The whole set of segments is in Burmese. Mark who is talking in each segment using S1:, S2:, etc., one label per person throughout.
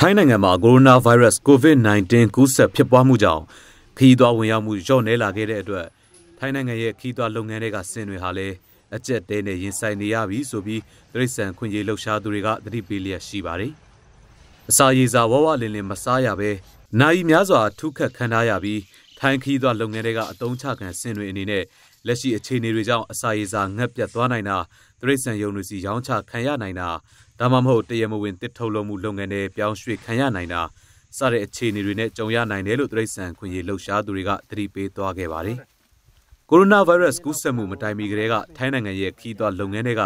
S1: ထိုင်းနိုင်ငံမှာကိုရိုနာဗိုင်းရပ်စ် COVID-19 ကူးစက်ဖြစ်ပွားမှုကြောင့်ခီးသွွားဝင်ရောက်မှုလျော့နည်းလာခဲ့တဲ့အတွက်ထိုင်းနိုင်ငံရဲ့ခီးသွွားလုပ်ငန်းတွေကဆင်တွေဟာလည်းအကျက်တဲနဲ့ရင်ဆိုင်နေရပြီဆိုပြီးတရိတ်ဆန်ခွင့်ရေးလှုပ်ရှားသူတွေကသတိပေးလျက်ရှိပါတယ်။အစာရေစာဝဝလင်းလင်းမစားရဘဲနိုင်များစွာထုခတ်ခံထားရပြီးထိုင်းခီးသွွားလုပ်ငန်းတွေကအတုံးချခံဆင်တွေအနေနဲ့လက်ရှိအခြေအနေတွေကြောင့်အစာရေစာငတ်ပြတ်သွားနိုင်တာတရိတ်ဆန်ယုံတွေစီရောင်းချခံရနိုင်တာဒါမှမဟုတ်တရားမဝင်တစ်ထုတ်လုပ်မှုလုပ်ငန်းတွေပြောင်းရွှေ့ခံရနိုင်တာစတဲ့အခြေအနေတွေနဲ့ကြုံရနိုင်တယ်လို့တရိတ်ဆန်ခွင့်ရလှုပ်ရှားသူတွေကသတိပေးသွားခဲ့ပါတယ်။ကိုရိုနာဗိုင်းရပ်စ်ကူးစက်မှုမတိုင်မီကတည်းကထိုင်းနိုင်ငံရဲ့ခီးသွွာလုပ်ငန်းတွေက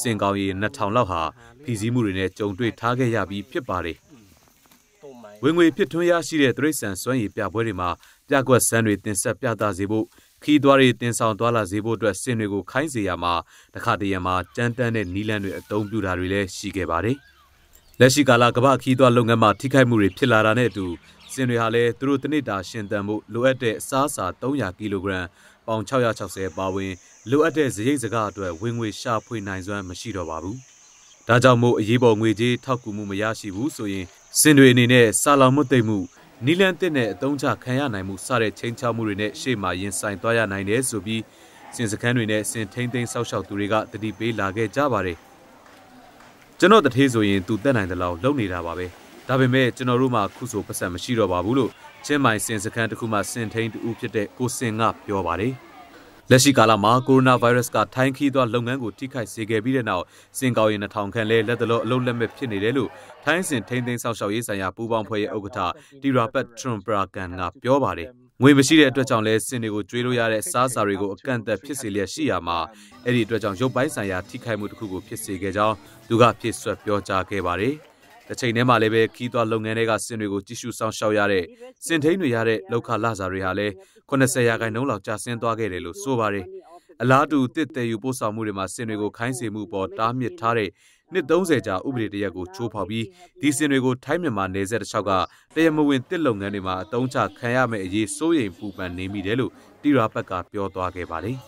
S1: စင်ကောင်ရီ2000လောက်ဟာဖီစည်းမှုတွေနဲ့ကြုံတွေ့ထားခဲ့ရပြီးဖြစ်ပါတယ်။ဝင်ငွေဖြစ်ထွန်းရရှိတဲ့တရိတ်ဆန်စွမ်းရည်ပြပွဲတွေမှာပြကွက်စံတွေတင်ဆက်ပြသစေဖို့ခီးသွားတွေတင်ဆောင်သွားလာစေဖို့အတွက်စင်တွေကိုခိုင်းစေရမှာတခါတရံမှာကြမ်းတမ်းတဲ့နီလန်းတွေအသုံးပြုတာတွေလည်းရှိခဲ့ပါတယ်။လက်ရှိကာလကမ္ဘာခီးသွားလုပ်ငန်းမှာထိခိုက်မှုတွေဖြစ်လာတာနဲ့အတူစင်တွေဟာလည်းသူတို့တနစ်တာရှင်သန်မှုလိုအပ်တဲ့အစားအစာ300ကီလိုဂရမ်ပေါင်660ပါဝင်လိုအပ်တဲ့စရိတ်စကားအတွက်ဝင်ငွေရှာဖွေနိုင်စွမ်းမရှိတော့ပါဘူး။ဒါကြောင့်မို့အရေးပေါ်ငွေကြေးထောက်ကူမှုမရရှိဘူးဆိုရင်စင်တွေအနေနဲ့စာလောင်မှုတိတ်မှုနီလန်တစ်နဲ့အတုံးချခံရနိုင်မှုစတဲ့ချင်းချမှုတွေနဲ့ရှေ့မှာရင်ဆိုင်သွားရနိုင်တယ်ဆိုပြီးစင်စခန်းတွေနဲ့စင်ထိန်ထိန်ဆောက်ရှောက်သူတွေကတတိပေးလာခဲ့ကြပါတယ်ကျွန်တော်တထေးဆိုရင်သူတက်နိုင်တယ်လို့လုပ်နေတာပါပဲဒါပေမဲ့ကျွန်တော်တို့မှခုဆိုပတ်စံမရှိတော့ပါဘူးလို့ချင်းမိုင်စင်စခန်းတစ်ခုမှစင်ထိန်တူဖြစ်တဲ့ကိုစင်ကပြောပါတယ်လက်ရှိကာလမှာကိုရိုနာဗိုင်းရပ်စ်ကထိုင်းခီးသွားလုပ်ငန်းကိုထိခိုက်စေခဲ့ပြီးတဲ့နောက်စင်ကောင်ရင်2000ခန့်လဲလက်တလောအလုပ်လက်မဲ့ဖြစ်နေတယ်လို့ထိုင်းစင်ထိန်းသိမ်းဆောက်ရှောက်ရေးဆိုင်ရာပူးပေါင်းဖွဲ့ရဲ့ဥက္ကဋ္ဌတီရာပတ်ထရွန်ပရာကန်ကပြောပါတယ်ငွေမရှိတဲ့အတွက်ကြောင့်လဲစင်တွေကိုကျွေးလို့ရတဲ့စားစာတွေကိုအကန့်အသတ်ဖြစ်စေလျက်ရှိရမှာအဲ့ဒီအတွက်ကြောင့်ရုပ်ပိုင်းဆိုင်ရာထိခိုက်မှုတစ်ခုကိုဖြစ်စေခဲ့ကြောင်းသူကဖြစ်ဆွတ်ပြောကြားခဲ့ပါတယ်။တစ်ချိန်တည်းမှာလည်းပဲခီးသွွားလုပ်ငန်းတွေကစင်တွေကိုကြည့်ရှုဆောင်ရှောက်ရတဲ့စင်ထိန်တွေရတဲ့လောက်ခလစာတွေဟာလည်း80ရာခိုင်နှုန်းလောက်ကျဆင်းသွားခဲ့တယ်လို့ဆိုပါတယ်အလားတူတစ်တဲယူပို့ဆောင်မှုတွေမှာစင်တွေကိုခိုင်းစေမှုပေါ်တားမြစ်ထားတဲ့နှစ်30ကြာဥပဒေတရက်ကိုချိုးဖောက်ပြီးဒီစင်တွေကိုထိုင်းမြန်မာနယ်စပ်တစ်လျှောက်ကတရားမဝင်တစ်လုပ်ငန်းတွေမှာအတုံးချခံရမယ့်အရေးစိုးရိမ်ပူပန်နေမိတယ်လို့တိရဘက်ကပြောသွားခဲ့ပါတယ်။